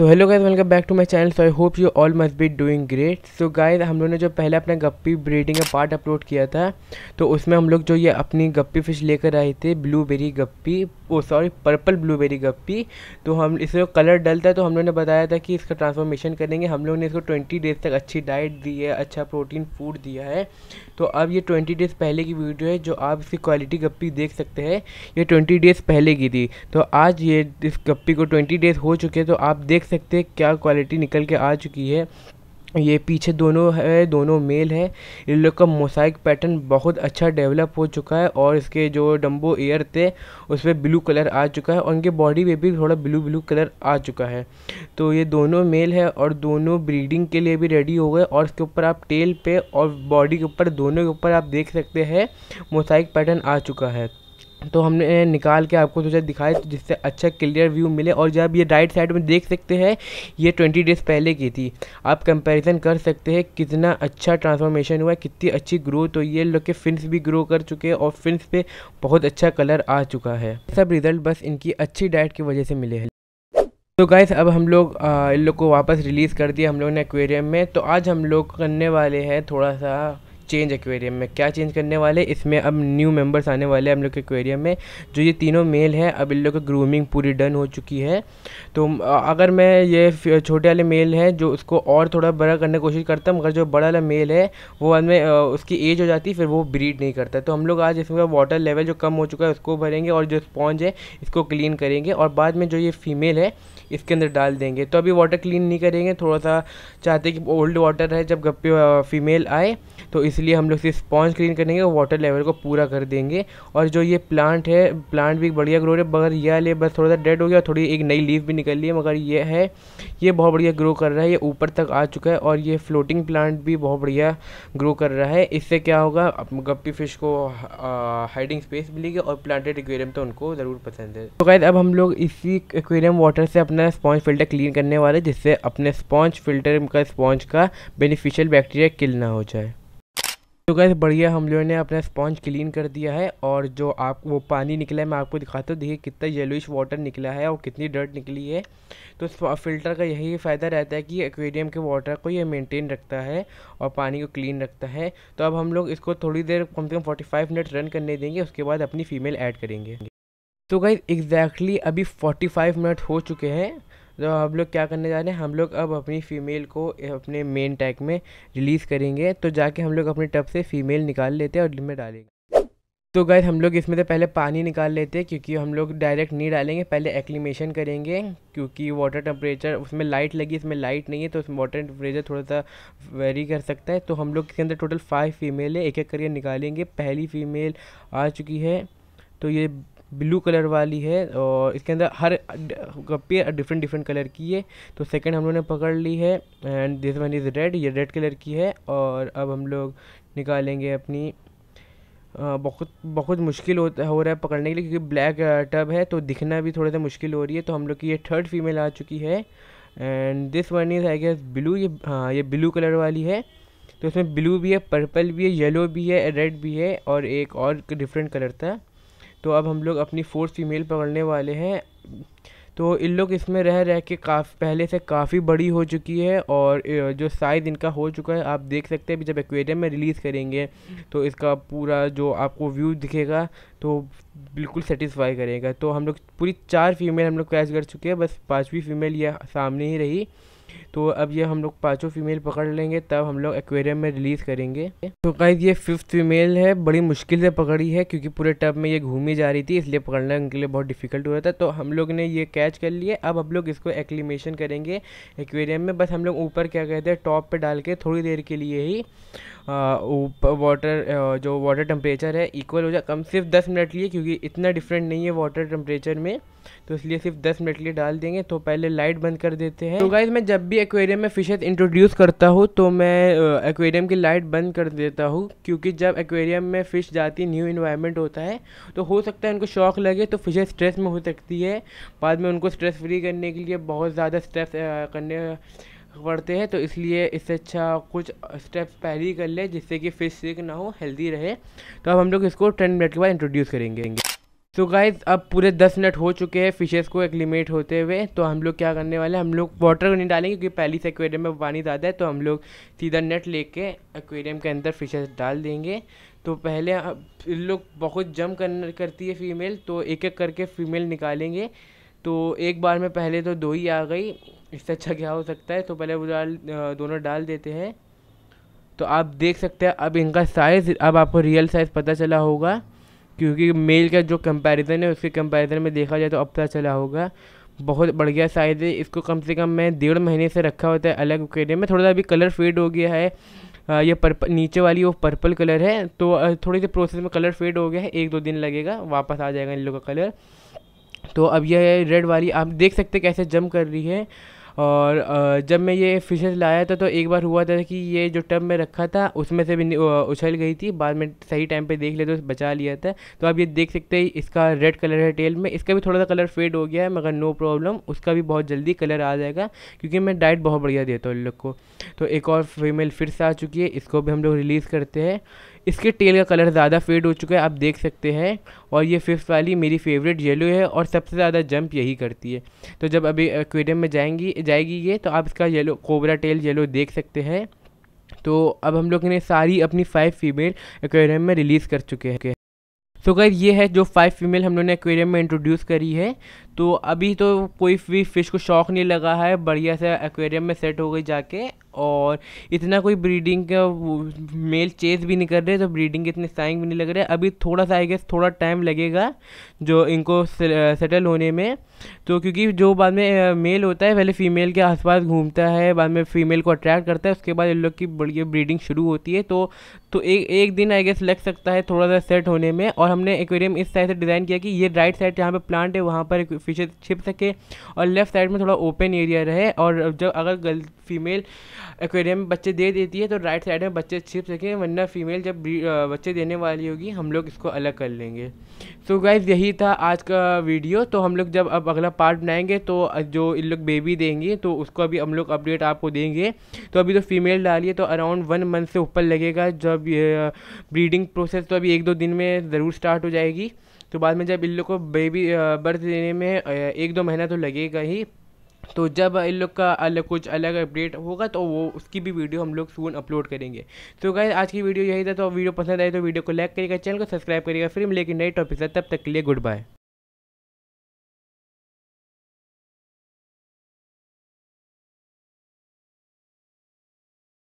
तो hello guys welcome back to my channel so I hope you all must be doing great so guys हम लोगों ने जो पहले अपना गप्पी ब्रीडिंग का पार्ट अपलोड किया था तो उसमें हम लोग जो ये अपनी गप्पी फिश लेकर आए थे blueberry guppy oh sorry purple blueberry guppy तो हम इसमें कलर डलता है तो हम लोगों ने बताया था कि इसका ट्रांसफॉर्मेशन करेंगे हम लोग ने इसको ट्वेंटी डेज़ तक अच्छी डाइट दी है अच्छा प्रोटीन फूड दिया है तो अब ये ट्वेंटी डेज़ पहले की वीडियो है जो आप इसकी क्वालिटी गप्पी देख सकते हैं ये ट्वेंटी डेज़ पहले की थी तो आज ये इस गप्पी को ट्वेंटी डेज़ हो चुके हैं तो आप देख सकते हैं क्या क्वालिटी निकल के आ चुकी है ये पीछे दोनों है दोनों मेल है इन लोग का मोसाइक पैटर्न बहुत अच्छा डेवलप हो चुका है और इसके जो डम्बो एयर थे उस पर ब्लू कलर आ चुका है और इनके बॉडी में भी थोड़ा ब्लू ब्लू कलर आ चुका है तो ये दोनों मेल है और दोनों ब्रीडिंग के लिए भी रेडी हो गए और इसके ऊपर आप टेल पे और बॉडी के ऊपर दोनों के ऊपर आप देख सकते हैं मोसाइक पैटर्न आ चुका है तो हमने निकाल के आपको सोचा दिखाए तो जिससे अच्छा क्लियर व्यू मिले और जब ये राइट साइड में देख सकते हैं ये ट्वेंटी डेज़ पहले की थी आप कंपैरिजन कर सकते हैं कितना अच्छा ट्रांसफॉर्मेशन हुआ कितनी अच्छी ग्रोथ हुई है लोग के फिन्स भी ग्रो कर चुके हैं और फिन्स पे बहुत अच्छा कलर आ चुका है सब रिज़ल्ट बस इनकी अच्छी डाइट की वजह से मिले हैं तो गाइस अब हम लोग इन लोग को वापस रिलीज़ कर दिया हम लोग ने एक्वेरियम में तो आज हम लोग करने वाले हैं थोड़ा सा चेंज एक्वेरियम में क्या चेंज करने वाले इसमें अब न्यू मेंबर्स आने वाले हम लोग के एक्वेरियम में जो ये तीनों मेल हैं अब इन लोग की ग्रूमिंग पूरी डन हो चुकी है तो अगर मैं ये छोटे वाले मेल हैं जो उसको और थोड़ा बड़ा करने की कोशिश करता हूँ मगर जो बड़ा वाला मेल है वो बाद में उसकी एज हो जाती है फिर वो ब्रीड नहीं करता तो हम लोग आज इसमें वाटर लेवल जो कम हो चुका है उसको भरेंगे और जो स्पॉन्ज है इसको क्लीन करेंगे और बाद में जो ये फीमेल है इसके अंदर डाल देंगे तो अभी वाटर क्लीन नहीं करेंगे थोड़ा सा चाहते कि ओल्ड वाटर है जब गप्पे फीमेल आए तो इस इसलिए हम लोग सिर्फ स्पॉन्ज क्लीन करेंगे और वाटर लेवल को पूरा कर देंगे और जो ये प्लांट है प्लांट भी बढ़िया ग्रो है मगर यह वाले बस थोड़ा सा डेड हो गया थोड़ी एक नई लीफ भी निकल ली है मगर ये है ये बहुत बढ़िया ग्रो कर रहा है ये ऊपर तक आ चुका है और ये फ्लोटिंग प्लांट भी बहुत बढ़िया ग्रो कर रहा है इससे क्या होगा गप्पी फिश को हाइडिंग स्पेस मिलेगी और प्लांटेड एक्वेरियम तो उनको ज़रूर पसंद है तो गाइज अब हम लोग इसी एक्वेरियम वाटर से अपना स्पॉन्ज फिल्टर क्लीन करने वाले जिससे अपने स्पॉन्ज फिल्टर का स्पॉन्ज का बेनिफिशियल बैक्टीरिया किल ना हो जाए तो गैस बढ़िया हम लोगों ने अपना स्पॉन्ज क्लीन कर दिया है और जो आप वो पानी निकला है मैं आपको दिखाता हूँ देखिए कितना येलोइश वाटर निकला है और कितनी डर्ट निकली है तो फ़िल्टर का यही फ़ायदा रहता है कि एक्वेरियम के वाटर को ये मेंटेन रखता है और पानी को क्लीन रखता है तो अब हम लोग इसको थोड़ी देर कम से कम फोर्टी मिनट रन करने देंगे उसके बाद अपनी फ़ीमेल ऐड करेंगे तो गैस एग्जैक्टली अभी फाइव मिनट हो चुके हैं तो हम लोग क्या करने जा रहे हैं हम लोग अब अपनी फ़ीमेल को अपने मेन टैग में रिलीज़ करेंगे तो जाके हम लोग अपने टब से फ़ीमेल निकाल लेते हैं और में डालेंगे तो गैस हम लोग इसमें से पहले पानी निकाल लेते हैं क्योंकि हम लोग डायरेक्ट नहीं डालेंगे पहले एक्लीमेशन करेंगे क्योंकि वाटर टेम्परेचर उसमें लाइट लगी इसमें लाइट नहीं है तो उसमें वाटर टेम्परेचर थोड़ा सा वेरी कर सकता है तो हम लोग इसके अंदर टोटल फाइव फीमेल है एक एक करके निकालेंगे पहली फीमेल आ चुकी है तो ये ब्लू कलर वाली है और इसके अंदर हर गप्पी डिफरेंट डिफरेंट कलर की है तो सेकंड हम लोगों ने पकड़ ली है and this one is red ये रेड कलर की है और अब हम लोग निकालेंगे अपनी आ, बहुत बहुत मुश्किल होता हो रहा है पकड़ने के लिए क्योंकि ब्लैक टब है तो दिखना भी थोड़ा सा मुश्किल हो रही है तो हम लोग की ये थर्ड फीमेल आ चुकी है and this one is I guess blue ये हाँ ये ब्लू कलर वाली है तो इसमें ब्लू भी है पर्पल भी है येलो भी है रेड भी है और एक और डिफरेंट कलर था तो अब हम लोग अपनी फोर्थ फीमेल पकड़ने वाले हैं तो इन लोग इसमें रह रह के काफ़ पहले से काफ़ी बड़ी हो चुकी है और जो साइज़ इनका हो चुका है आप देख सकते हैं जब एक्वेरियम में रिलीज़ करेंगे तो इसका पूरा जो आपको व्यू दिखेगा तो बिल्कुल सेटिस्फाई करेगा तो हम लोग पूरी चार फीमेल हम लोग कैच कर चुके हैं बस पाँचवीं फीमेल यह सामने ही रही तो अब ये हम लोग पाँचों फीमेल पकड़ लेंगे तब हम लोग एक्वेरियम में रिलीज़ करेंगे तो गाइज ये फिफ्थ फीमेल है बड़ी मुश्किल से पकड़ी है क्योंकि पूरे टब में ये घूमी जा रही थी इसलिए पकड़ना उनके लिए बहुत डिफिकल्ट हो रहा था तो हम लोग ने ये कैच कर लिए अब हम लोग इसको एक्लीमेशन करेंगे एक्वेरियम में बस हम लोग ऊपर क्या कहते हैं टॉप पर डाल के थोड़ी देर के लिए ही ऊपर वाटर जो वाटर टेम्परेचर है इक्वल हो जाए कम सिर्फ दस मिनट लिए क्योंकि इतना डिफरेंट नहीं है वाटर टेम्परेचर में तो इसलिए सिर्फ दस मिनट लिए डाल देंगे तो पहले लाइट बंद कर देते हैं तो गाइज मैं जब भी एक्वेरियम में फिशेज इंट्रोड्यूस करता हूँ तो मैं एक्वेरियम की लाइट बंद कर देता हूँ क्योंकि जब एक्वेरियम में फ़िश जाती न्यू इन्वायरमेंट होता है तो हो सकता है उनको शौक लगे तो फिशेज स्ट्रेस में हो सकती है बाद में उनको स्ट्रेस फ्री करने के लिए बहुत ज़्यादा स्ट्रेस करने पड़ते हैं तो इसलिए इससे अच्छा कुछ स्टेप्स पहले ही कर ले जिससे कि फिश सीख ना हो हेल्दी रहे तो अब हम लोग इसको टेन मिनट के बाद इंट्रोड्यूस करेंगे सो so गाइज अब पूरे दस मिनट हो चुके हैं फिशेस को एक्लिमेट होते हुए तो हम लोग क्या करने वाले हैं हम लोग वाटर नहीं डालेंगे क्योंकि पहली से एक्वेरियम में पानी ज़्यादा है तो हम लोग सीधा नेट लेके एक्वेरियम के अंदर फिशेस डाल देंगे तो पहले इन लोग बहुत जम कर करती है फीमेल तो एक एक करके फीमेल निकालेंगे तो एक बार में पहले तो दो ही आ गई इससे अच्छा क्या हो सकता है तो पहले वो डाल दोनों डाल देते हैं तो आप देख सकते हैं अब इनका साइज़ अब आपको रियल साइज़ पता चला होगा क्योंकि मेल का जो कंपैरिजन है उसके कंपैरिजन में देखा जाए तो अब पता चला होगा बहुत बढ़िया साइज़ है इसको कम से कम मैं डेढ़ महीने से रखा होता है अलग कैरे में थोड़ा सा अभी कलर फेड हो गया है ये पर्पल नीचे वाली वो पर्पल कलर है तो थोड़ी सी प्रोसेस में कलर फेड हो गया है एक दो दिन लगेगा वापस आ जाएगा इन लोगों का कलर तो अब यह रेड वाली आप देख सकते कैसे जम कर रही है और जब मैं ये फिशेज लाया था तो एक बार हुआ था कि ये जो टब में रखा था उसमें से भी उछल गई थी बाद में सही टाइम पे देख लिया तो बचा लिया था तो आप ये देख सकते हैं इसका रेड कलर है टेल में इसका भी थोड़ा सा कलर फेड हो गया है मगर नो प्रॉब्लम उसका भी बहुत जल्दी कलर आ जाएगा क्योंकि मैं डाइट बहुत बढ़िया देता हूँ इन लोग को तो एक और फीमेल फिर से आ चुकी है इसको भी हम लोग रिलीज़ करते हैं इसके टेल का कलर ज़्यादा फेड हो चुका है आप देख सकते हैं और ये फिफ्थ वाली मेरी फेवरेट येलो है और सबसे ज़्यादा जंप यही करती है तो जब अभी एक्वेरियम में जाएंगी जाएगी ये तो आप इसका येलो कोबरा टेल येलो देख सकते हैं तो अब हम लोग इन्हें सारी अपनी फाइव फीमेल एक्वेरियम में रिलीज़ कर चुके हैं सो so गैर ये है जो फाइव फीमेल हम लोगों ने एक्वेरियम में इंट्रोड्यूस करी है तो अभी तो कोई भी फ़िश को शौक नहीं लगा है बढ़िया से एक्वेरियम में सेट हो गई जाके और इतना कोई ब्रीडिंग का मेल चेस भी नहीं कर रहे तो ब्रीडिंग के इतने साइन भी नहीं लग रहे अभी थोड़ा सा आई गेस थोड़ा टाइम लगेगा जो इनको सेटल होने में तो क्योंकि जो बाद में मेल होता है पहले फीमेल के आसपास घूमता है बाद में फीमेल को अट्रैक्ट करता है उसके बाद इन लोग की बढ़िया ब्रीडिंग शुरू होती है तो तो एक एक दिन आई गेस लग सकता है थोड़ा सा सेट होने में और हमने एक्वेरियम इस साइड से डिज़ाइन किया कि ये राइट साइड जहाँ पर प्लांट है वहाँ पर पीछे छिप सके और लेफ़्ट साइड में थोड़ा ओपन एरिया रहे और जब अगर गर्ल फीमेल एक्वेरियम में बच्चे दे देती है तो राइट साइड में बच्चे छिप सकें वरना फीमेल जब बच्चे देने वाली होगी हम लोग इसको अलग कर लेंगे सो so गाइज यही था आज का वीडियो तो हम लोग जब अब अगला पार्ट बनाएंगे तो जो इन लोग बेबी देंगे तो उसको अभी हम लोग अपडेट आपको देंगे तो अभी तो फीमेल डालिए तो अराउंड वन मंथ से ऊपर लगेगा जब ब्रीडिंग प्रोसेस तो अभी एक दो दिन में ज़रूर स्टार्ट हो जाएगी तो बाद में जब इन लोग को बेबी बर्थ देने में एक दो महीना तो लगेगा ही तो जब इन लोग का अलग कुछ अलग अपडेट होगा तो वो उसकी भी वीडियो हम लोग सून अपलोड करेंगे तो गाइज आज की वीडियो यही था तो वीडियो पसंद आए तो वीडियो को लाइक करिएगा चैनल को सब्सक्राइब करिएगा फिर मिलेगी नए टॉपिक से तब तक के लिए गुड बाय